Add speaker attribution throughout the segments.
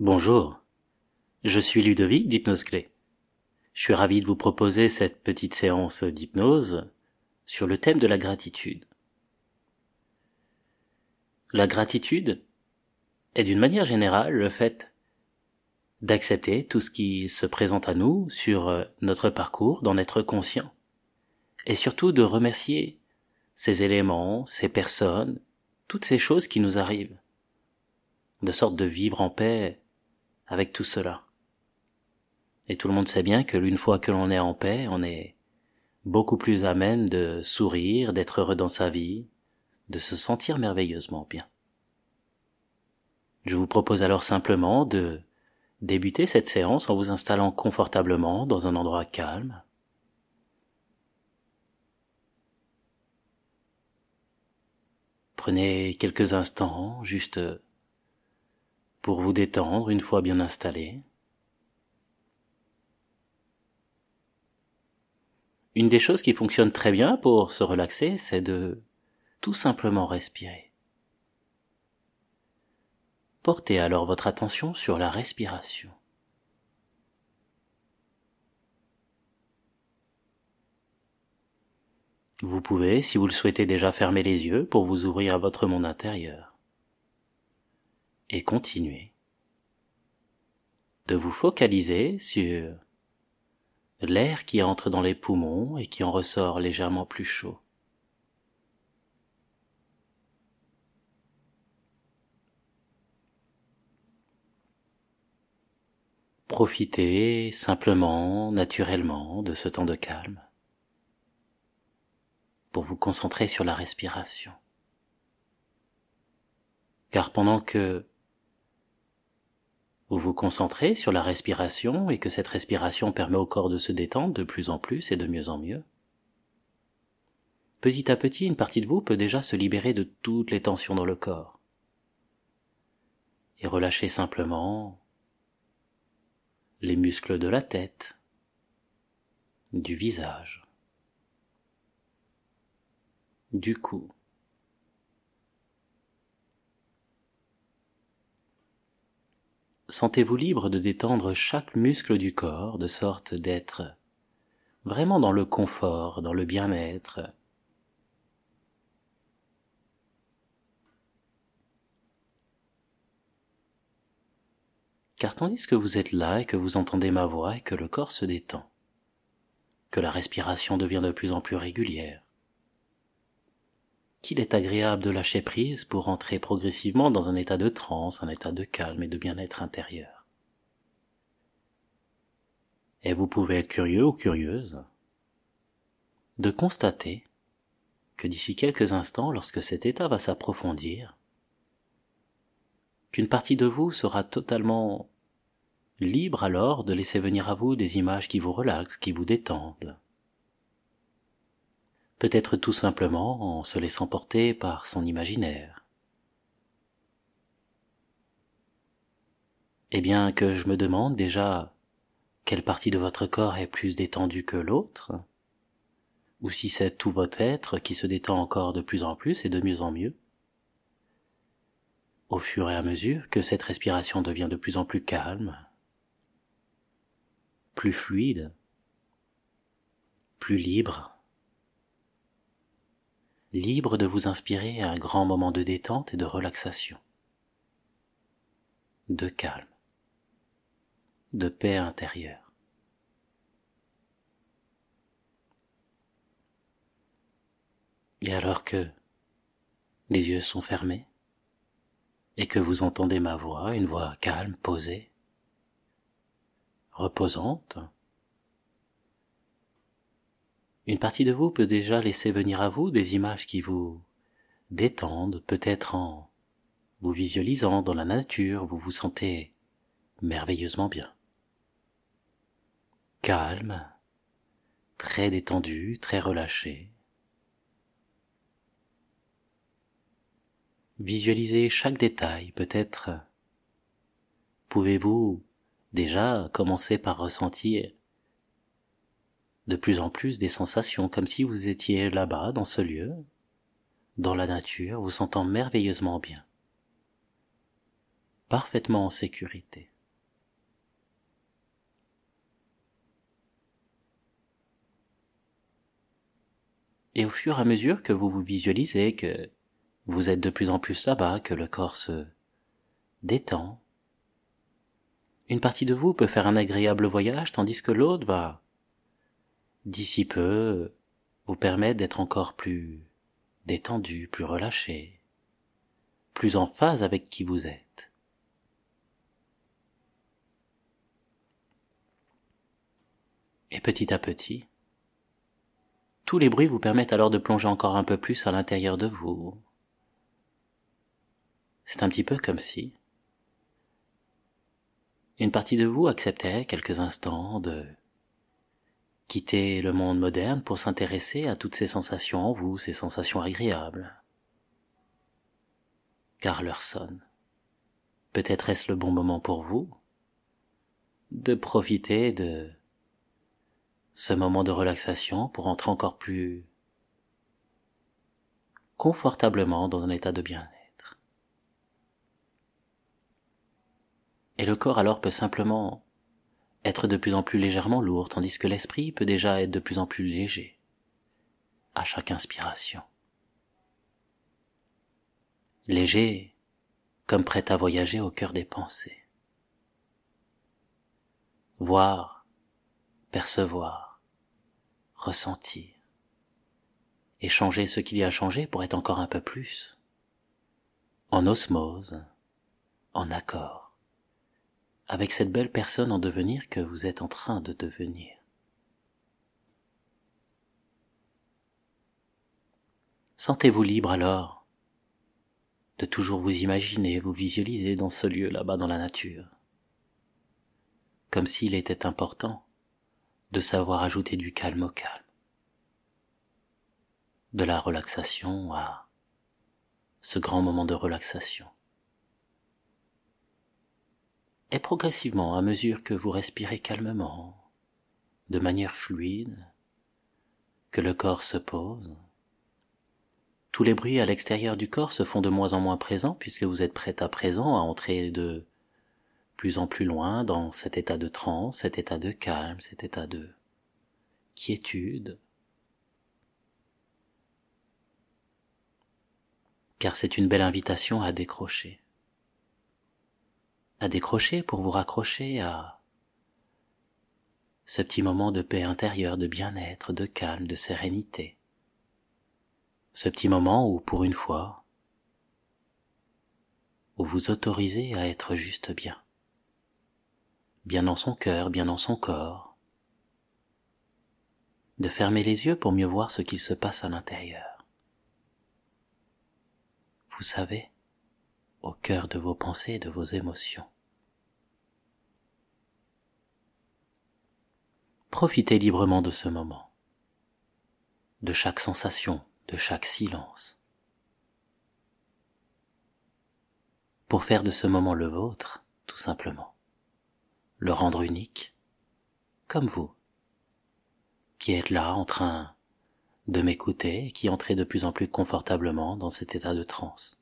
Speaker 1: Bonjour, je suis Ludovic d'Hypnose Clé. Je suis ravi de vous proposer cette petite séance d'hypnose sur le thème de la gratitude. La gratitude est d'une manière générale le fait d'accepter tout ce qui se présente à nous sur euh, notre parcours, d'en être conscient, et surtout de remercier ces éléments, ces personnes, toutes ces choses qui nous arrivent, de sorte de vivre en paix avec tout cela. Et tout le monde sait bien que l'une fois que l'on est en paix, on est beaucoup plus à même de sourire, d'être heureux dans sa vie, de se sentir merveilleusement bien. Je vous propose alors simplement de débuter cette séance en vous installant confortablement dans un endroit calme, Prenez quelques instants juste pour vous détendre une fois bien installé. Une des choses qui fonctionne très bien pour se relaxer, c'est de tout simplement respirer. Portez alors votre attention sur la respiration. Vous pouvez, si vous le souhaitez déjà, fermer les yeux pour vous ouvrir à votre monde intérieur et continuez de vous focaliser sur l'air qui entre dans les poumons et qui en ressort légèrement plus chaud. Profitez simplement, naturellement, de ce temps de calme pour vous concentrer sur la respiration. Car pendant que vous vous concentrez sur la respiration et que cette respiration permet au corps de se détendre de plus en plus et de mieux en mieux. Petit à petit, une partie de vous peut déjà se libérer de toutes les tensions dans le corps. Et relâcher simplement les muscles de la tête, du visage, du cou. sentez-vous libre de détendre chaque muscle du corps de sorte d'être vraiment dans le confort, dans le bien-être. Car tandis que vous êtes là et que vous entendez ma voix et que le corps se détend, que la respiration devient de plus en plus régulière, qu'il est agréable de lâcher prise pour entrer progressivement dans un état de transe, un état de calme et de bien-être intérieur. Et vous pouvez être curieux ou curieuse de constater que d'ici quelques instants, lorsque cet état va s'approfondir, qu'une partie de vous sera totalement libre alors de laisser venir à vous des images qui vous relaxent, qui vous détendent, peut-être tout simplement en se laissant porter par son imaginaire. Eh bien que je me demande déjà quelle partie de votre corps est plus détendue que l'autre, ou si c'est tout votre être qui se détend encore de plus en plus et de mieux en mieux. Au fur et à mesure que cette respiration devient de plus en plus calme, plus fluide, plus libre, libre de vous inspirer un grand moment de détente et de relaxation, de calme, de paix intérieure. Et alors que les yeux sont fermés et que vous entendez ma voix, une voix calme, posée, reposante, une partie de vous peut déjà laisser venir à vous des images qui vous détendent, peut-être en vous visualisant dans la nature, vous vous sentez merveilleusement bien. Calme, très détendu, très relâché. Visualisez chaque détail, peut-être pouvez-vous déjà commencer par ressentir de plus en plus des sensations comme si vous étiez là-bas, dans ce lieu, dans la nature, vous sentant merveilleusement bien, parfaitement en sécurité. Et au fur et à mesure que vous vous visualisez, que vous êtes de plus en plus là-bas, que le corps se détend, une partie de vous peut faire un agréable voyage tandis que l'autre va d'ici peu, vous permet d'être encore plus détendu, plus relâché, plus en phase avec qui vous êtes. Et petit à petit, tous les bruits vous permettent alors de plonger encore un peu plus à l'intérieur de vous. C'est un petit peu comme si une partie de vous acceptait quelques instants de Quitter le monde moderne pour s'intéresser à toutes ces sensations en vous, ces sensations agréables. Car sonne. Peut-être est-ce le bon moment pour vous de profiter de ce moment de relaxation pour entrer encore plus confortablement dans un état de bien-être. Et le corps alors peut simplement être de plus en plus légèrement lourd, tandis que l'esprit peut déjà être de plus en plus léger à chaque inspiration. Léger comme prêt à voyager au cœur des pensées. Voir, percevoir, ressentir, et changer ce qu'il y a changé pour être encore un peu plus, en osmose, en accord avec cette belle personne en devenir que vous êtes en train de devenir. Sentez-vous libre alors de toujours vous imaginer, vous visualiser dans ce lieu là-bas dans la nature, comme s'il était important de savoir ajouter du calme au calme, de la relaxation à ce grand moment de relaxation et progressivement, à mesure que vous respirez calmement, de manière fluide, que le corps se pose, tous les bruits à l'extérieur du corps se font de moins en moins présents puisque vous êtes prêt à présent à entrer de plus en plus loin dans cet état de transe, cet état de calme, cet état de quiétude. Car c'est une belle invitation à décrocher à décrocher pour vous raccrocher à ce petit moment de paix intérieure, de bien-être, de calme, de sérénité. Ce petit moment où, pour une fois, vous vous autorisez à être juste bien. Bien dans son cœur, bien dans son corps. De fermer les yeux pour mieux voir ce qu'il se passe à l'intérieur. Vous savez, au cœur de vos pensées et de vos émotions. Profitez librement de ce moment, de chaque sensation, de chaque silence. Pour faire de ce moment le vôtre, tout simplement, le rendre unique, comme vous, qui êtes là en train de m'écouter et qui entrez de plus en plus confortablement dans cet état de transe.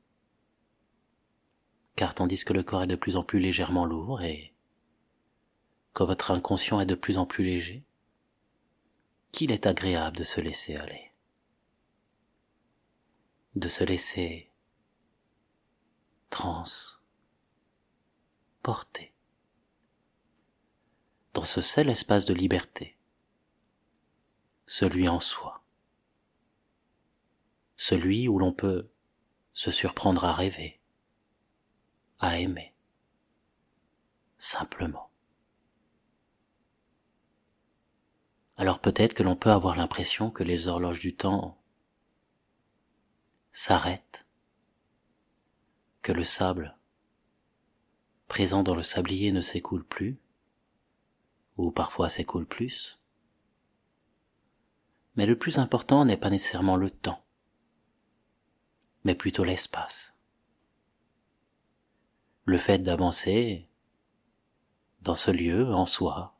Speaker 1: Car tandis que le corps est de plus en plus légèrement lourd et quand votre inconscient est de plus en plus léger, qu'il est agréable de se laisser aller, de se laisser transporter dans ce seul espace de liberté, celui en soi, celui où l'on peut se surprendre à rêver, à aimer, simplement. alors peut-être que l'on peut avoir l'impression que les horloges du temps s'arrêtent, que le sable présent dans le sablier ne s'écoule plus, ou parfois s'écoule plus. Mais le plus important n'est pas nécessairement le temps, mais plutôt l'espace. Le fait d'avancer dans ce lieu en soi,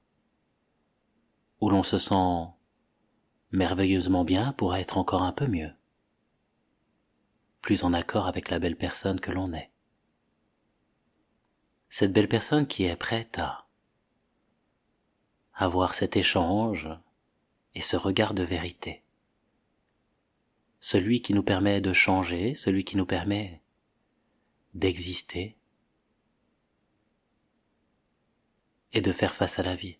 Speaker 1: où l'on se sent merveilleusement bien pour être encore un peu mieux, plus en accord avec la belle personne que l'on est. Cette belle personne qui est prête à avoir cet échange et ce regard de vérité. Celui qui nous permet de changer, celui qui nous permet d'exister et de faire face à la vie.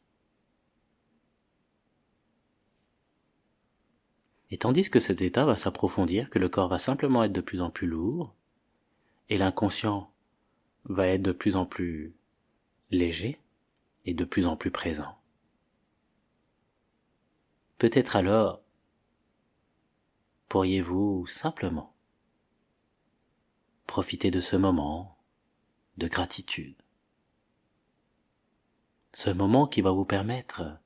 Speaker 1: Et tandis que cet état va s'approfondir, que le corps va simplement être de plus en plus lourd, et l'inconscient va être de plus en plus léger et de plus en plus présent. Peut-être alors pourriez-vous simplement profiter de ce moment de gratitude, ce moment qui va vous permettre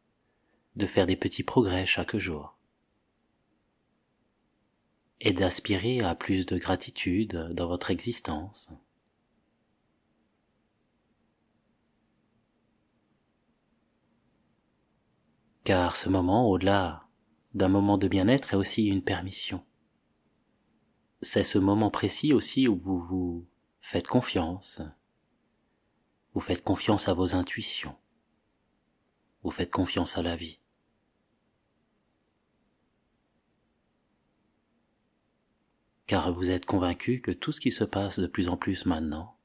Speaker 1: de faire des petits progrès chaque jour, et d'aspirer à plus de gratitude dans votre existence. Car ce moment, au-delà d'un moment de bien-être, est aussi une permission. C'est ce moment précis aussi où vous vous faites confiance. Vous faites confiance à vos intuitions. Vous faites confiance à la vie. car vous êtes convaincu que tout ce qui se passe de plus en plus maintenant,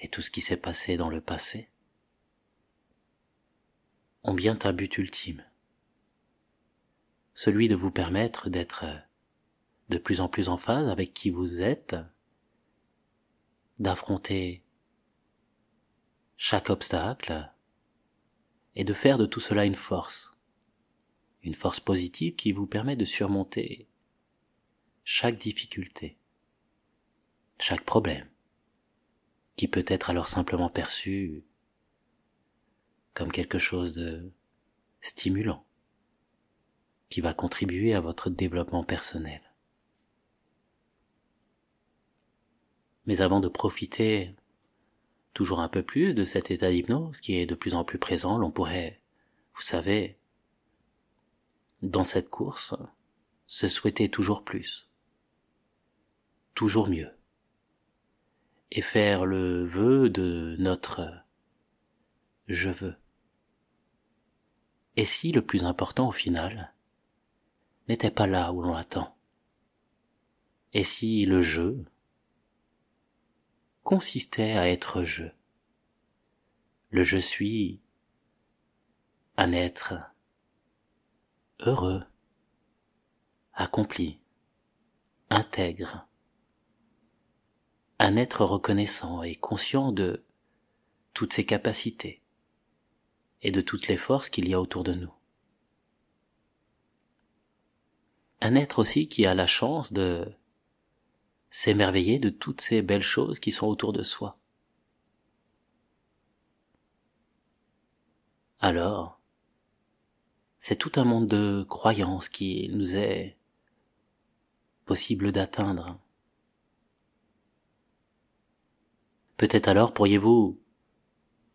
Speaker 1: et tout ce qui s'est passé dans le passé, ont bien un but ultime, celui de vous permettre d'être de plus en plus en phase avec qui vous êtes, d'affronter chaque obstacle et de faire de tout cela une force, une force positive qui vous permet de surmonter chaque difficulté, chaque problème, qui peut être alors simplement perçu comme quelque chose de stimulant, qui va contribuer à votre développement personnel. Mais avant de profiter toujours un peu plus de cet état d'hypnose qui est de plus en plus présent, l'on pourrait, vous savez, dans cette course, se souhaiter toujours plus, toujours mieux et faire le vœu de notre je veux. Et si le plus important au final n'était pas là où l'on attend. Et si le jeu consistait à être je Le je suis un être heureux, accompli, intègre, un être reconnaissant et conscient de toutes ses capacités et de toutes les forces qu'il y a autour de nous. Un être aussi qui a la chance de s'émerveiller de toutes ces belles choses qui sont autour de soi. Alors, c'est tout un monde de croyances qui nous est possible d'atteindre Peut-être alors pourriez-vous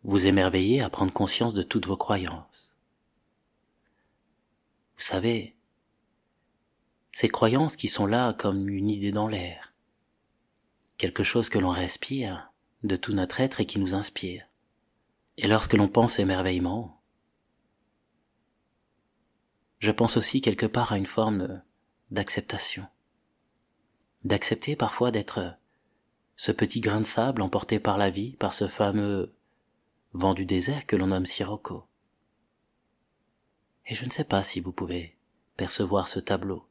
Speaker 1: vous émerveiller à prendre conscience de toutes vos croyances. Vous savez, ces croyances qui sont là comme une idée dans l'air, quelque chose que l'on respire de tout notre être et qui nous inspire. Et lorsque l'on pense émerveillement, je pense aussi quelque part à une forme d'acceptation, d'accepter parfois d'être ce petit grain de sable emporté par la vie, par ce fameux vent du désert que l'on nomme sirocco. Et je ne sais pas si vous pouvez percevoir ce tableau.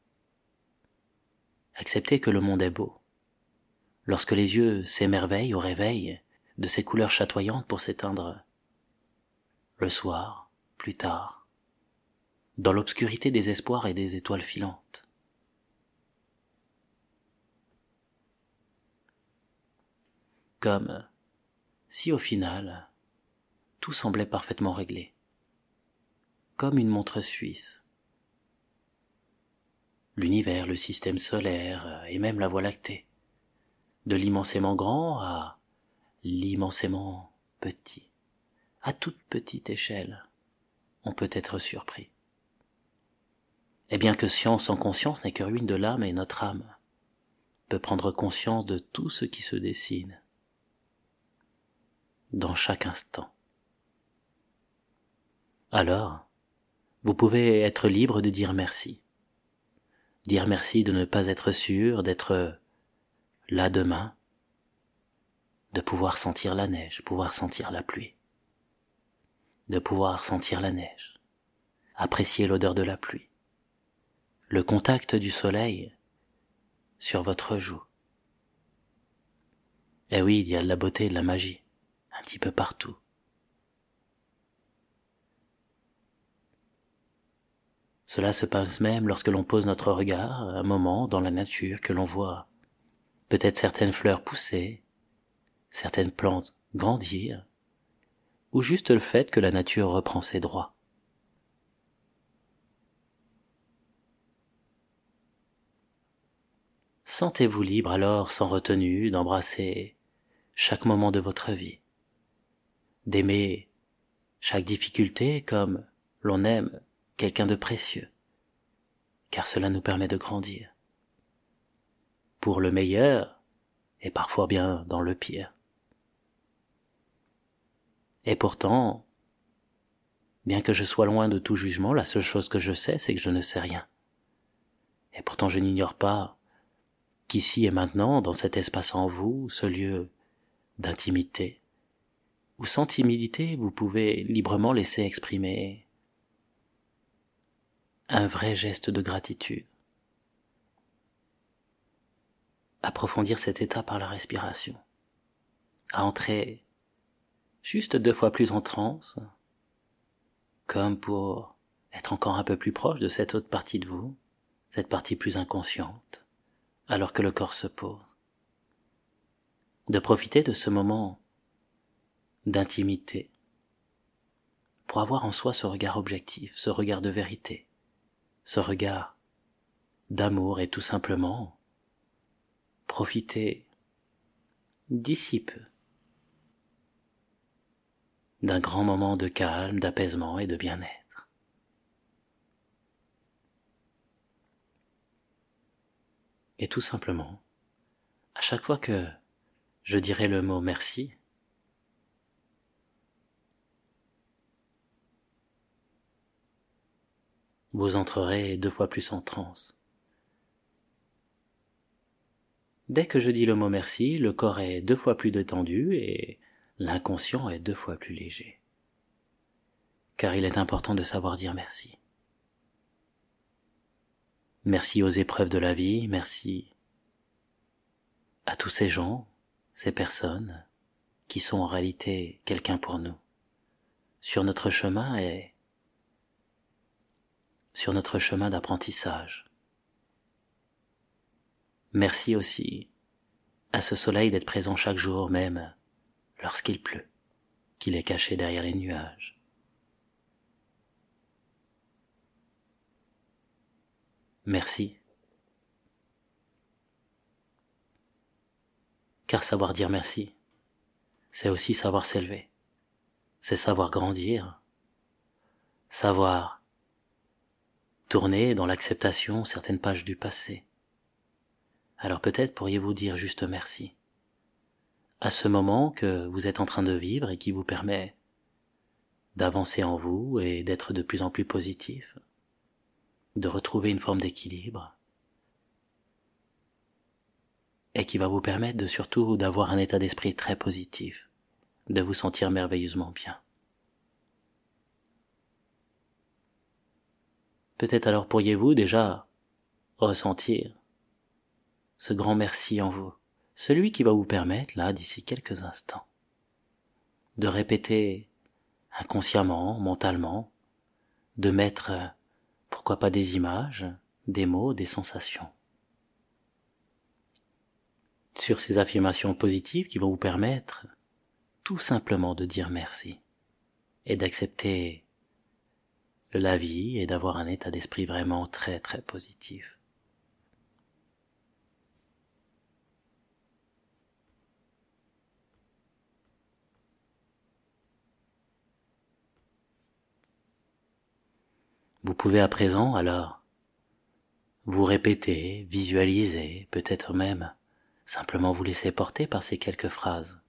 Speaker 1: Acceptez que le monde est beau. Lorsque les yeux s'émerveillent au réveil de ces couleurs chatoyantes pour s'éteindre, le soir, plus tard, dans l'obscurité des espoirs et des étoiles filantes. comme euh, si au final tout semblait parfaitement réglé, comme une montre suisse. L'univers, le système solaire euh, et même la Voie lactée, de l'immensément grand à l'immensément petit, à toute petite échelle, on peut être surpris. Et bien que science sans conscience n'est que ruine de l'âme et notre âme peut prendre conscience de tout ce qui se dessine, dans chaque instant. Alors, vous pouvez être libre de dire merci. Dire merci de ne pas être sûr d'être là demain, de pouvoir sentir la neige, pouvoir sentir la pluie, de pouvoir sentir la neige, apprécier l'odeur de la pluie, le contact du soleil sur votre joue. Eh oui, il y a de la beauté de la magie petit peu partout. Cela se passe même lorsque l'on pose notre regard un moment dans la nature que l'on voit. Peut-être certaines fleurs pousser, certaines plantes grandir, ou juste le fait que la nature reprend ses droits. Sentez-vous libre alors sans retenue d'embrasser chaque moment de votre vie d'aimer chaque difficulté comme l'on aime quelqu'un de précieux, car cela nous permet de grandir, pour le meilleur et parfois bien dans le pire. Et pourtant, bien que je sois loin de tout jugement, la seule chose que je sais, c'est que je ne sais rien. Et pourtant je n'ignore pas qu'ici et maintenant, dans cet espace en vous, ce lieu d'intimité, ou sans timidité vous pouvez librement laisser exprimer un vrai geste de gratitude. Approfondir cet état par la respiration, à entrer juste deux fois plus en transe, comme pour être encore un peu plus proche de cette autre partie de vous, cette partie plus inconsciente, alors que le corps se pose. De profiter de ce moment d'intimité, pour avoir en soi ce regard objectif, ce regard de vérité, ce regard d'amour et tout simplement profiter d'ici peu d'un grand moment de calme, d'apaisement et de bien-être. Et tout simplement, à chaque fois que je dirai le mot merci, vous entrerez deux fois plus en transe. Dès que je dis le mot merci, le corps est deux fois plus détendu et l'inconscient est deux fois plus léger. Car il est important de savoir dire merci. Merci aux épreuves de la vie, merci à tous ces gens, ces personnes, qui sont en réalité quelqu'un pour nous, sur notre chemin et sur notre chemin d'apprentissage. Merci aussi à ce soleil d'être présent chaque jour même lorsqu'il pleut, qu'il est caché derrière les nuages. Merci. Car savoir dire merci, c'est aussi savoir s'élever, c'est savoir grandir, savoir tourner dans l'acceptation certaines pages du passé. Alors peut-être pourriez-vous dire juste merci à ce moment que vous êtes en train de vivre et qui vous permet d'avancer en vous et d'être de plus en plus positif, de retrouver une forme d'équilibre, et qui va vous permettre de surtout d'avoir un état d'esprit très positif, de vous sentir merveilleusement bien. Peut-être alors pourriez-vous déjà ressentir ce grand merci en vous, celui qui va vous permettre, là, d'ici quelques instants, de répéter inconsciemment, mentalement, de mettre, pourquoi pas des images, des mots, des sensations. Sur ces affirmations positives qui vont vous permettre tout simplement de dire merci et d'accepter la vie et d'avoir un état d'esprit vraiment très très positif. Vous pouvez à présent alors vous répéter, visualiser, peut-être même simplement vous laisser porter par ces quelques phrases.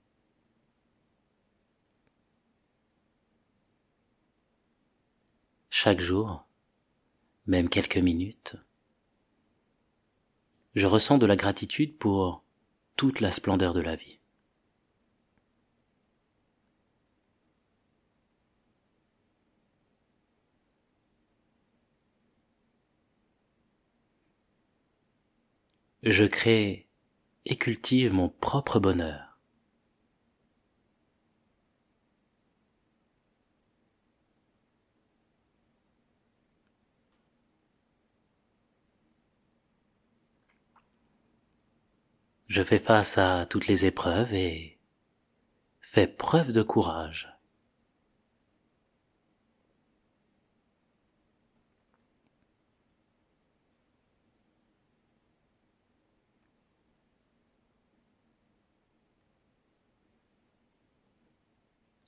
Speaker 1: chaque jour, même quelques minutes. Je ressens de la gratitude pour toute la splendeur de la vie. Je crée et cultive mon propre bonheur. je fais face à toutes les épreuves et fais preuve de courage.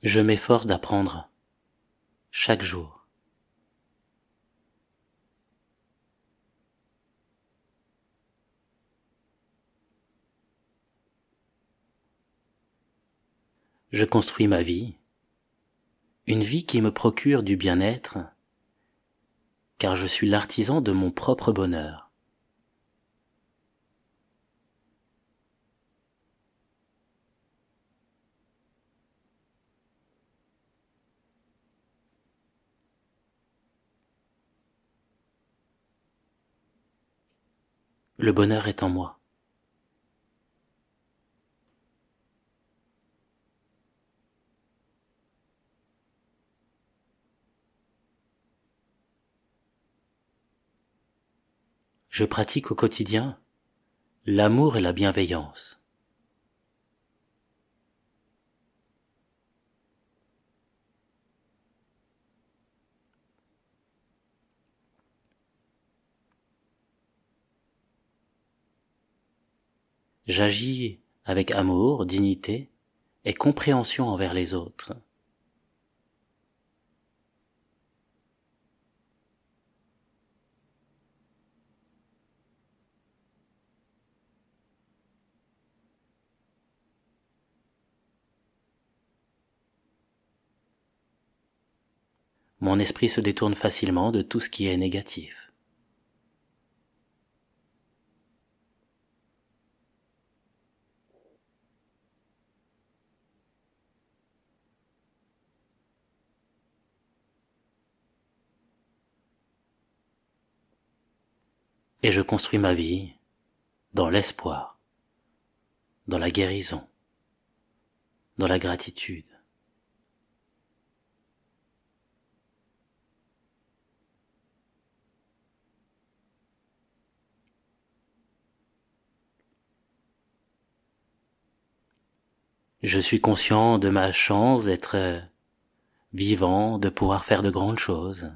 Speaker 1: Je m'efforce d'apprendre chaque jour. je construis ma vie, une vie qui me procure du bien-être, car je suis l'artisan de mon propre bonheur. Le bonheur est en moi. je pratique au quotidien l'amour et la bienveillance. J'agis avec amour, dignité et compréhension envers les autres. mon esprit se détourne facilement de tout ce qui est négatif. Et je construis ma vie dans l'espoir, dans la guérison, dans la gratitude, Je suis conscient de ma chance d'être euh, vivant, de pouvoir faire de grandes choses.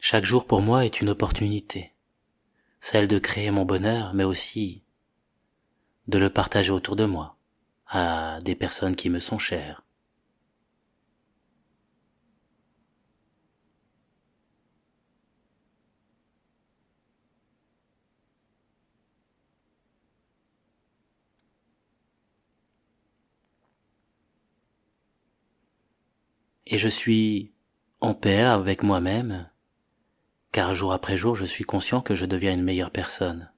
Speaker 1: Chaque jour pour moi est une opportunité celle de créer mon bonheur, mais aussi de le partager autour de moi, à des personnes qui me sont chères. Et je suis en paix avec moi-même car jour après jour je suis conscient que je deviens une meilleure personne.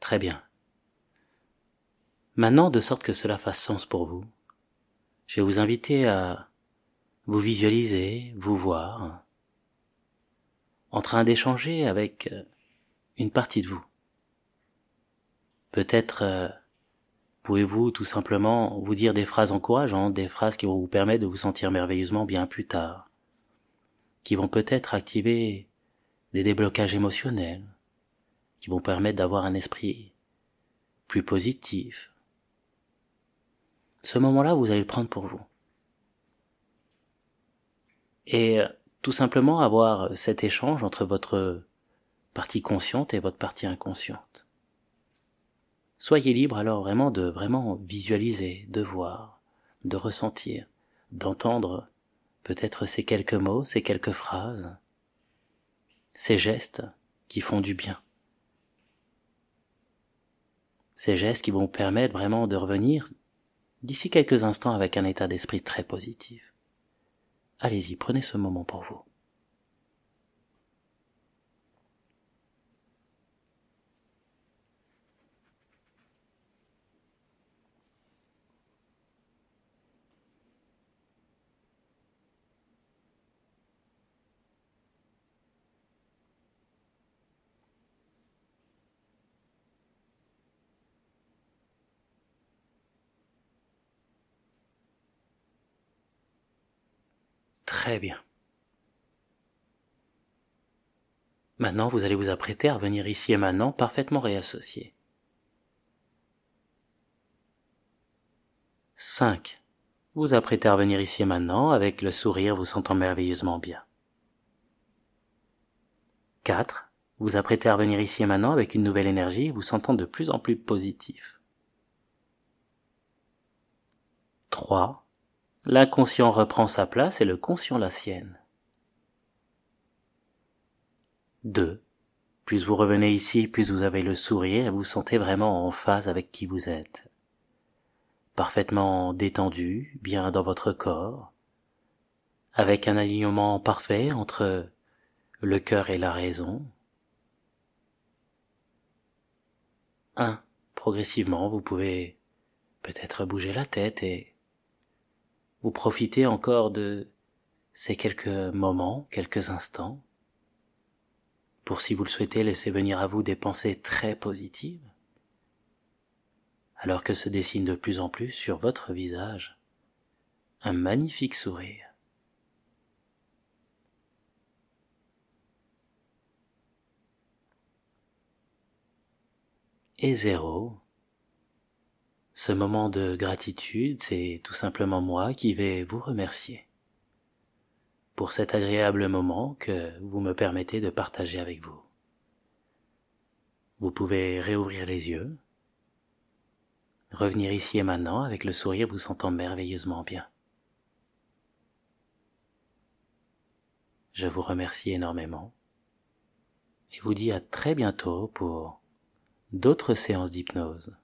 Speaker 1: Très bien. Maintenant, de sorte que cela fasse sens pour vous, je vais vous inviter à vous visualiser, vous voir, en train d'échanger avec euh, une partie de vous. Peut-être euh, pouvez-vous tout simplement vous dire des phrases encourageantes, des phrases qui vont vous permettre de vous sentir merveilleusement bien plus tard, qui vont peut-être activer des déblocages émotionnels, qui vont permettre d'avoir un esprit plus positif. Ce moment-là, vous allez le prendre pour vous. Et euh, tout simplement avoir euh, cet échange entre votre partie consciente et votre partie inconsciente. Soyez libre alors vraiment de vraiment visualiser, de voir, de ressentir, d'entendre peut-être ces quelques mots, ces quelques phrases, ces gestes qui font du bien. Ces gestes qui vont permettre vraiment de revenir d'ici quelques instants avec un état d'esprit très positif. Allez-y, prenez ce moment pour vous. Très bien. Maintenant, vous allez vous apprêter à revenir ici et maintenant parfaitement réassocié. 5. Vous apprêtez à revenir ici et maintenant avec le sourire vous sentant merveilleusement bien. 4. Vous apprêtez à revenir ici et maintenant avec une nouvelle énergie vous sentant de plus en plus positif. 3. L'inconscient reprend sa place et le conscient la sienne. 2. Plus vous revenez ici, plus vous avez le sourire et vous sentez vraiment en phase avec qui vous êtes. Parfaitement détendu, bien dans votre corps, avec un alignement parfait entre le cœur et la raison. 1. Progressivement, vous pouvez peut-être bouger la tête et vous profitez encore de ces quelques moments, quelques instants, pour si vous le souhaitez laisser venir à vous des pensées très positives, alors que se dessine de plus en plus sur votre visage un magnifique sourire. Et zéro, ce moment de gratitude, c'est tout simplement moi qui vais vous remercier pour cet agréable moment que vous me permettez de partager avec vous. Vous pouvez réouvrir les yeux, revenir ici et maintenant avec le sourire vous sentant merveilleusement bien. Je vous remercie énormément et vous dis à très bientôt pour d'autres séances d'hypnose.